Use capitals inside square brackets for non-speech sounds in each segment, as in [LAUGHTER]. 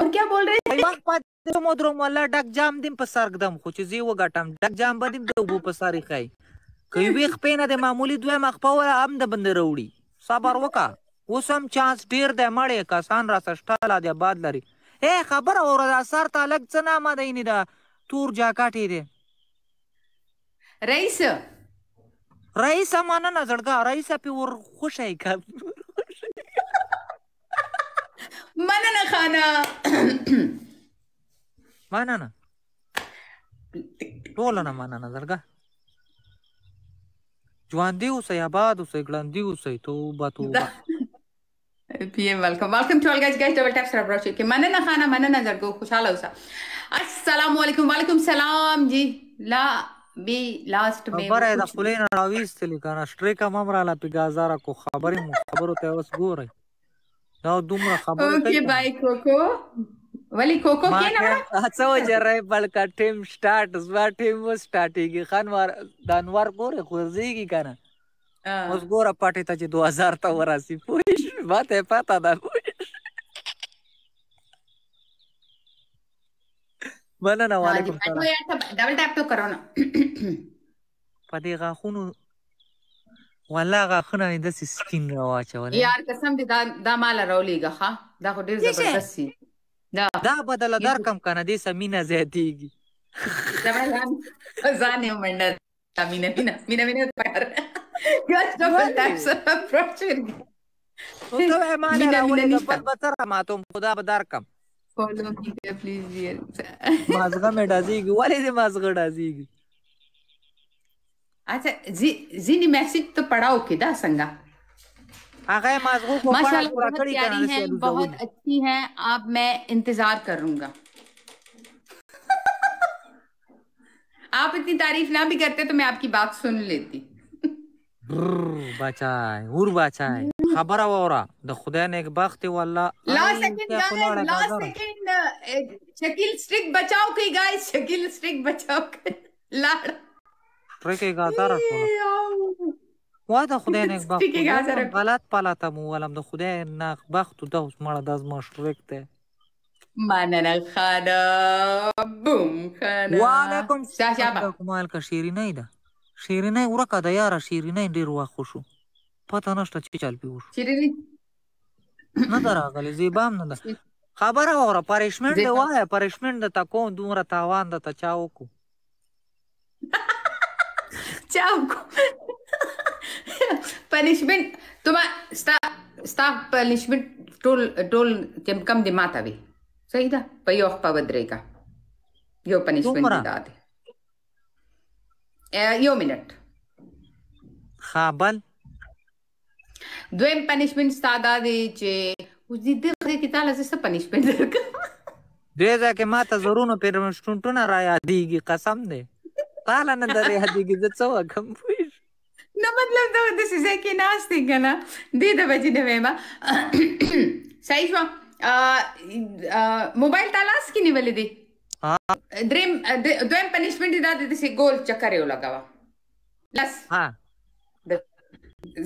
और क्या बोल रहे وخت پاتې مو درو مولا ډک جام دیم په سر کدم خو چې زی وګټم ډک جام بدیم د وبو په سر خای کوي وی خپینه د معمولی دوه مخ په ولا هم د بند وروړي صبر وکا اوس هم چانس ډیر د مړې کسان را سشتاله د باد لري اے خبر اور دا سر ته لګ څه نامه دی نه دا تور جاکټې دی رئیس رئیس مانه نه زړګه رئیس په ور خوشی کا مننه خانه مننه ټولنه مننه درګه ژوندي اوسئ آباد اوسئ ګړندي اوسئ توبه توبه پی ایم ویلکم ویلکم ټول ګاز ګاز ډبل ټاپ سره راځي کې مننه خانه مننه درګو خوشاله اوسه السلام علیکم وعلیکم سلام جی لا بی لاست می خبره د خلینو راويستل کنه سټریک هم را لپی گازاره کو خبرې مو خبرو ته اوس ګورئ دا دومره خبره کوي اوکې بای کوکو ولی کوکو کې نه هڅه وجره بلکې ټیم سٹارټ زما ټیم و سٹارټیږي خانوار دانوار ګوره خورځيږي کنه اوس ګوره پټه ته چې 2000 ته وراسي پوښ ماته پتا ده مننه وعلیکم السلام ډبل ټاپ تو کرو نه پدې غاخونو والله غاخونه د سکین را واچول یار قسم دې دا دا مال راولېګه ها دا خو ډیر زبردست سي دا دا بدل در کم کنه دې سمینه زیاتېږي دا مې ځان یې منډه مینه مینه مینه مینه پکار یو څه ټایم سره اپروچ ورګي تو به ما نه راولې په بتر ما ته خدا به در کم فالو می پلیز ډیر مازغه مې دازيږي ولې دې مازغه دازيږي अच्छा जी जी मैसेज तो पढ़ाओ संगा बहुत प्यारी हैं बहुत अच्छी हैं आप मैं इंतजार करूंगा [LAUGHS] आप इतनी तारीफ ना भी करते तो मैं आपकी बात सुन लेती बचाए उर बचाए खबर द खुदा ने एक बख्त last second last second Shakeel streak बचाओ के गाइस शकील स्ट्रिक बचाओ [LAUGHS] लाड़ ریکې گازار ټول وا د خدای نه بخت غلط پلاته مو ولم د خدای نه بخت او د اوس مړه د ما شریک ته مننه خاله بوم خاله وعلیکم السلام کومال کا شیرینه ده شیرینه ورکه ده یاره شیرینه ډیر واخښو پته نشته چې چل پیوش شیرینه نه دراغلی زیبام نه ده خبره وره پرېشمنټ دی وایه پرېشمنټ د تکو دومره تاوان د تچا وکړو [LAUGHS] Ciao. پنیشمنت ته ستا ستا پنیشمنت ټول ټول چې کم دی ماته وي صحیح ده په یو خپل ودرېګا یو پنیشمنت دی دا یو منټ خابل دویم پنیشمنت ستا دا دی چې وځي د خره کې تعالی څه پنیشمنت درک دې ځکه ماته زرونو پر مشټونټونه را یادېږي قسم دی تاله نه درې هدیږي زه څه وکم پوهېږې نه مطلب دا داسې ځای کې ناست دی که نه دې ته بچې نه وایم صحیح شوه موبایل تا لاس کې نیولې دی دریم دویم پنیشمنٹ دا دی داسې ګول چکر یې ولګوه لاس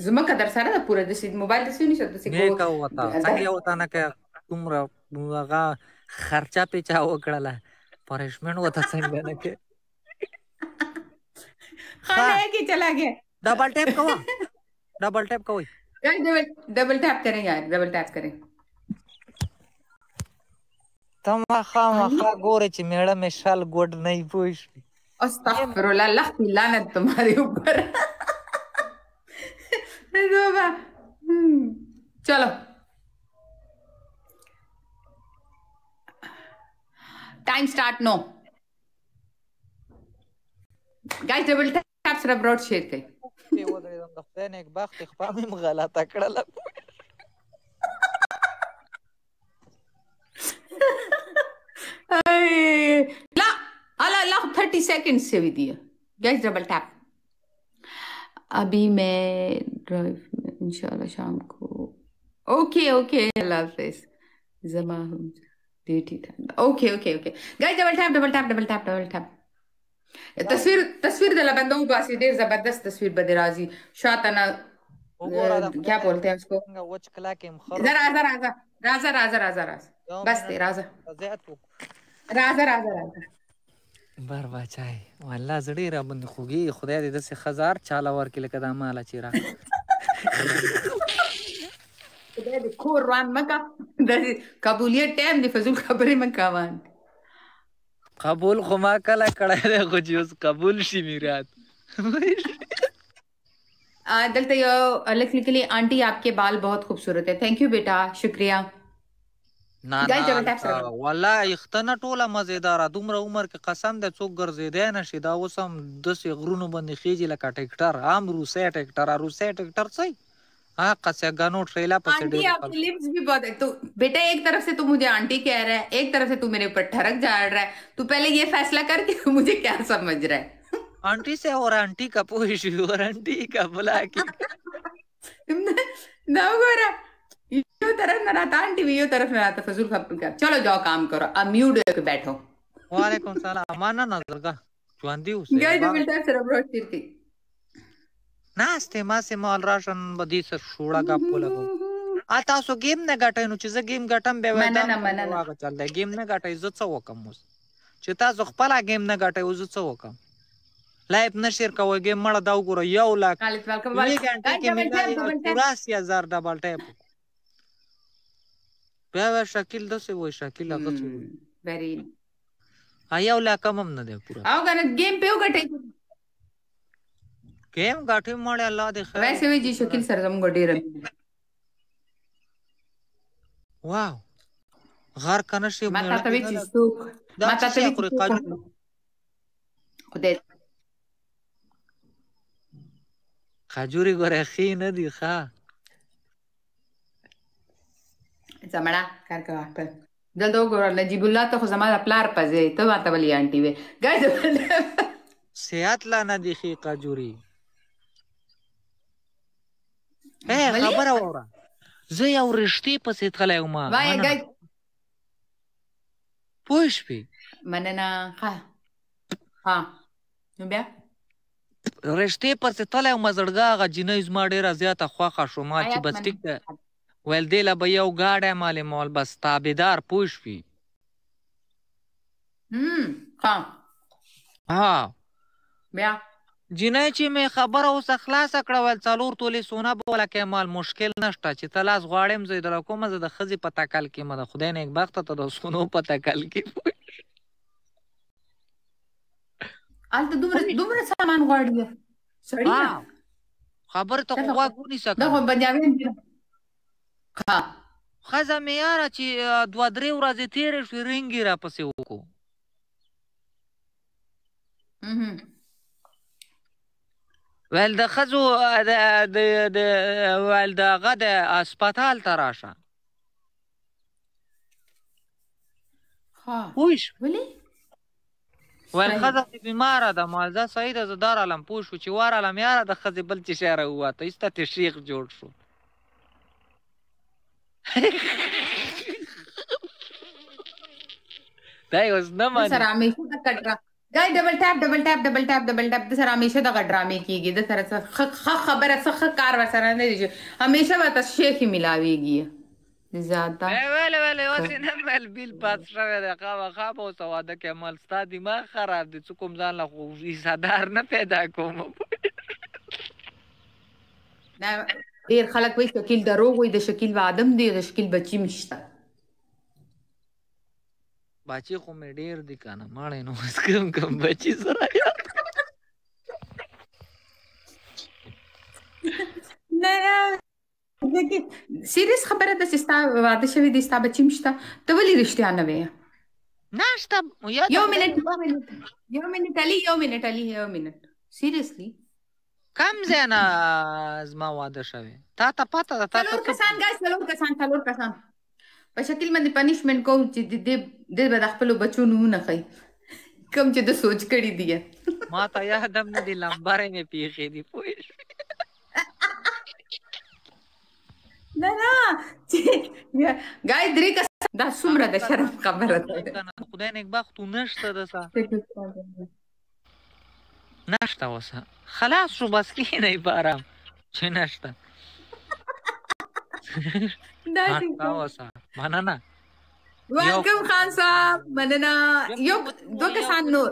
زمکه در سره ده پوره داسې موبایل داسې ونیسه داسې ګول نیکه وتا څنګه وتا نه که تومره هغه خرچه پې چا وکړله پنیشمنٹ وتا څنګه نه کې हाँ कि हाँ। चला गया डबल टैप करो डबल टैप करो गाइस डबल डबल टैप करें यार डबल टैप करें तमाखा मखा गोरे ची मेरा में शाल गोड़ नहीं पूछ अस्तगफिरुल्लाह लख की लानत तुम्हारे ऊपर हम्म, चलो time start no guys double tap كابسره برود شيركي في ودري دغتاني كباخ تخبا من غلطه كرلا ला अला ला थर्टी सेकेंड से भी दिया गैस डबल टैप अभी मैं ड्राइव इंशाल्लाह शाम को ओके ओके अल्लाह हाफिज जमा डेट ही था okay okay okay guys double tap double tap double tap double tap تصویر تصویر د لبنده وباسي ډیر زبردست تصویر به درازي شاته نه کیا بولتے ہیں اس کو وچ کلا کے مخر ذرا ذرا ذرا راځه راځه راځه راځه بس دی راځه راځه راځه راځه بار بچای والله زړی را باندې خوږي خدای دې دسه خزار چاله ورکې لکه دا مالا چې را خدای دې کور روان مکه د قبولیت ټیم دی فزول خبرې مکه وان قبول خو ما کله کړی دی خو چې اوس قبول شي میرات [LAUGHS] دلته یو لکھ لکھ لی آنٹی آپ کے بال بہت خوبصورت ہے تھینک یو بیٹا شکریہ والله اختنه ټوله مزیدار دومره عمر کې قسم د څوک ګرځیدای نه شي دا اوس هم د سې غرونو باندې خېجی لکه ټریکټر عام روسي ټریکټر روسي ټریکټر څه हाँ कसगा नो ट्रेला पसंद आंटी आप लिप्स भी बहुत है तो बेटा एक तरफ से तू तो मुझे आंटी कह रहा है एक तरफ से तू मेरे ऊपर ठरक जा रहा है तू पहले ये फैसला कर कि तू मुझे क्या समझ रहा है आंटी से और आंटी का पोश और आंटी का बुला के ना गोरा यो तरफ ना रहता आंटी भी यो तरफ ना रहता फजूल खबर कर चलो जाओ काम करो अब म्यूट होकर बैठो वालेकुम सलाम माना नजर का चुंदी उसे गए जो मिलता है सर ناستې ماسه مال راشن به دې سر شوړه کا پولګو ا تاسو گیم نه غټای نو چې زه گیم غټم به وای نه نه واغ چل دی گیم نه غټای زه څه وکم اوس چې تاسو خپل گیم نه غټای زه څه وکم لایف نشر کوي گیم مړه دا وګوره یو لاک ویلکم ویلکم 84000 ډبل ټیپ بیا شکیل داسې وای شکیل هغه ویری ها یو لاک هم نه دی پورا او کنه گیم په وګټای کیم غاټي مړ الله دې خیر ویسه وی جی شکیل سر زم ګډی رم واو غار کنه شی ما ته وی چې څوک ما ته وی چې څوک خدای خجوري ګره خي نه دی ښا زمړه کار کوه خپل دلته وګوره نجیب الله ته خو زما د پلار پځې ته ماته ولي انټي وې ګاځه صحت لا نه دی خي قجوري اے خبره وره زه یو رښتې پسې تلای ما وای ګای پوښ پی مننه ها ها نو بیا رښتې پسې تلای ما زړګا غ جنې زما ډیره زیاته خوخه شو ما چې بس ټیک ده ول دې لا به یو گاډه مال مول بس تابعدار پوښ پی هم ها ها بیا جنای چې مې خبره اوس خلاصه کړه ول څلور تولې سونه بوله کې مال مشکل نشته چې تلاس غواړم زه در کوم زه د خزي پتا کال کې مده خدای نه یک بخت ته د سونو پتا کال کې الته دومره دومره سامان غواړي سړی خبر ته خو غوونی سکه دغه بنیامین ها خزه مې یاره چې دوه درې ورځې تیرې شوې رنګ را پسې وکړو ول د خزو د د ول د غد هسپتال ته راشه ها وښ ولی ول خزه بیماره ده مالزه صحیح ده زه دار علم پوه شو چې وار علم یاره د خزې بل چې شعر وواته ایسته تشریخ جوړ شو دا یو زنه مانی سره مې خو د کټرا ګای ډبل ټاپ ډبل ټاپ ډبل ټاپ ډبل ټاپ د سره همیشه دغه ډرامې کیږي د سره څه خبره څه کار ورسره نه دی همیشه به تاسو شیخ ملاویږي زیاته ولې ولې اوس نه مل بیل پات شوی دی قوا خاب او سواده کې مل ستا دماغ خراب دی څوک ځان له خو صدر نه پیدا کوم نه ډیر خلک وایي شکیل دروغ وایي د شکیل وادم دی د شکیل بچی مشته بچی خو مې ډیر دي کنه ماړې نو اس کم کم بچی سره نه سیریس خبره ده چې ستا واده شوی دي ستا بچی مشته ته ولې رښتیا نه وې ناشته یو منټ یو منټ یو منټ علي یو منټ علي یو منټ سیریسلی کم زنه زما واده شوی تا ته پته ده تا ته څلور کسان ګاز څلور کسان څلور کسان په شکل باندې پنیشمنت کوم چې د دې د به خپل بچو نمونه خي کوم چې د سوچ کړی دی ما ته یا دم نه دی لمبارې مې پیخې دی پوه نه نه چې ګای درې کس دا څومره د شرم خبره ده خدای نه بخت نشته ده سه نشته وسه خلاص شو بس کې نه بارم چې نشته دا څنګه مننه وعلیکم خان صاحب مننه یو دوه کسان نور